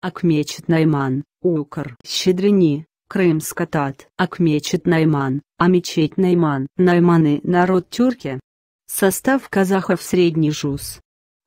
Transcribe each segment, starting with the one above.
Акмечет Найман, Укр, Щедрени, Крымска Тат, Акмечет Найман, а мечеть Найман, Найманы народ тюрки. Состав казахов Средний Жуз.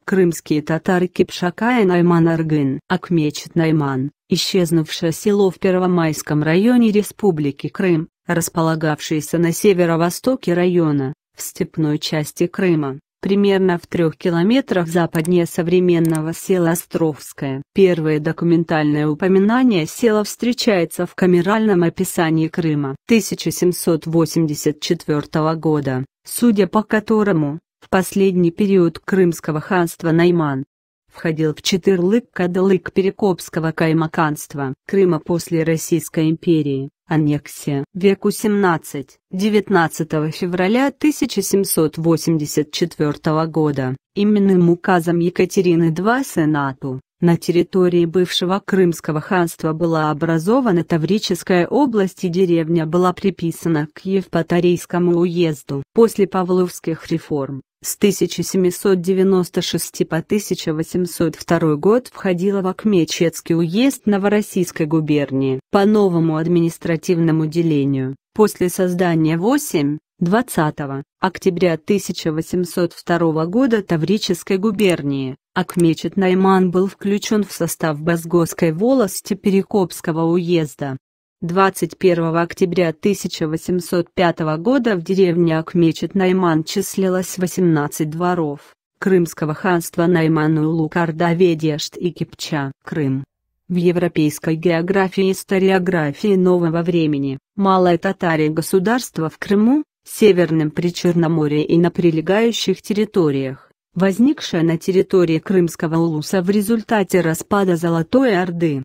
Крымские татары Кипшака Найман Аргын, Акмечет Найман, исчезнувшее село в Первомайском районе Республики Крым, располагавшееся на северо-востоке района, в степной части Крыма примерно в трех километрах западнее современного села Островское. Первое документальное упоминание села встречается в камеральном описании Крыма 1784 года, судя по которому, в последний период Крымского ханства Найман входил в Четырлык-Кадалык Перекопского каймаканства Крыма после Российской империи. Аннексия. Веку 17. 19 февраля 1784 года. Именным указом Екатерины II Сенату на территории бывшего Крымского ханства была образована Таврическая область и деревня была приписана к Евпаторийскому уезду. После Павловских реформ, с 1796 по 1802 год входила в Акмечецкий уезд Новороссийской губернии по новому административному делению. После создания 8, 20 октября 1802 года Таврической губернии, Акмечет Найман был включен в состав Базгосской волости Перекопского уезда. 21 октября 1805 года в деревне Акмечет-Найман числилось 18 дворов Крымского ханства Найману Кардаведешт и Кипча. Крым. В европейской географии и историографии нового времени, малое Татария государство в Крыму, Северном Причерноморье и на прилегающих территориях, возникшее на территории Крымского улуса в результате распада Золотой Орды.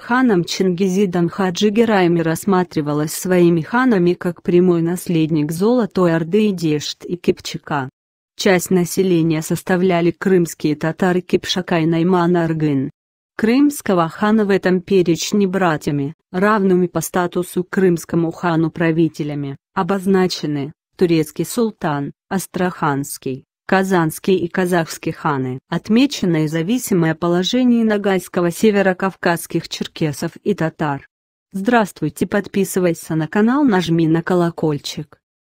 Ханом Чингизидан Хаджи рассматривалась своими ханами как прямой наследник Золотой Орды и Дешт и Кипчака. Часть населения составляли крымские татары Кипшака и Найман Аргын. Крымского хана в этом перечне братьями, равными по статусу крымскому хану правителями, обозначены турецкий султан, астраханский, казанские и казахские ханы. Отмечено и зависимое положение Ногайского северокавказских черкесов и татар. Здравствуйте, подписывайся на канал, нажми на колокольчик.